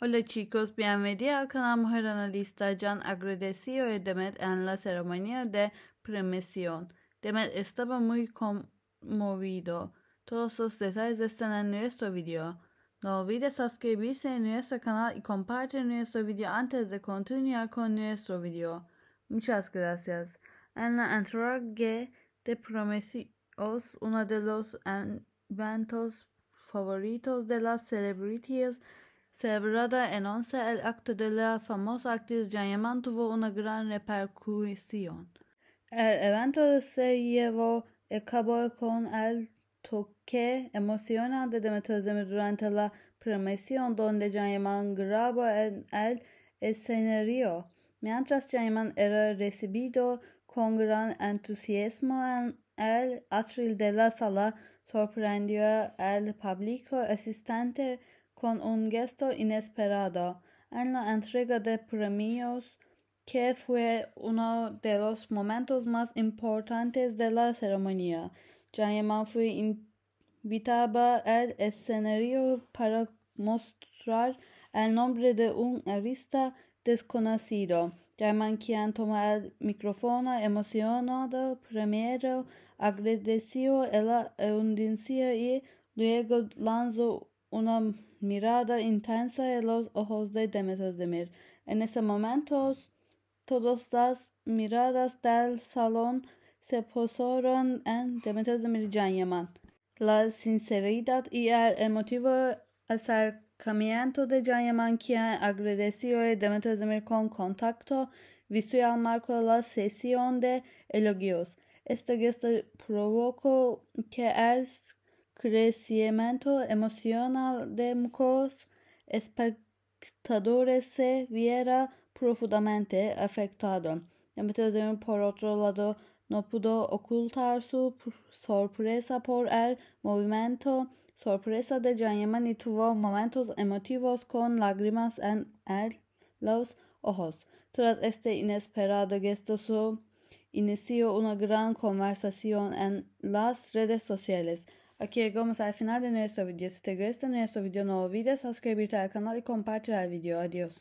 Hola chicos, bienvenidos al canal Mujer Analista. Jan a Demet en la ceremonia de premiación. Demet estaba muy conmovido. Todos los detalles están en nuestro video. No olvides suscribirse a nuestro canal y compartir nuestro video antes de continuar con nuestro video. Muchas gracias. En la entrega de promesios, uno de los eventos favoritos de las celebridades, Celebrada en once el acto de la famosa actriz Jan tuvo una gran repercusión. El evento se llevó a cabo con el toque emocionante de Metrosemi durante la premisión donde Jan grabó el escenario. Mientras Jan era recibido con gran entusiasmo en el atril de la sala, sorprendió al público asistente con un gesto inesperado en la entrega de premios que fue uno de los momentos más importantes de la ceremonia. Jayaman fue invitado al escenario para mostrar el nombre de un artista desconocido. Jayaman, quien tomó el micrófono emocionado, primero agradeció a la audiencia y luego lanzó una mirada intensa en los ojos de mir En ese momento, todas las miradas del salón se posaron en Demeter Demir Yaman. La sinceridad y el emotivo acercamiento de Yaman, quien agradeció a de Mir con contacto visual, marcó la sesión de elogios. Este gesto provocó que el crecimiento emocional de muchos espectadores se viera profundamente afectado. por otro lado, no pudo ocultar su sorpresa por el movimiento. Sorpresa de Jaime, y tuvo momentos emotivos con lágrimas en los ojos. Tras este inesperado gesto, inició una gran conversación en las redes sociales. Aquí llegamos al final de nuestro video. Si te gusta nuestro video, no olvides suscribirte al canal y compartir el video. Adiós.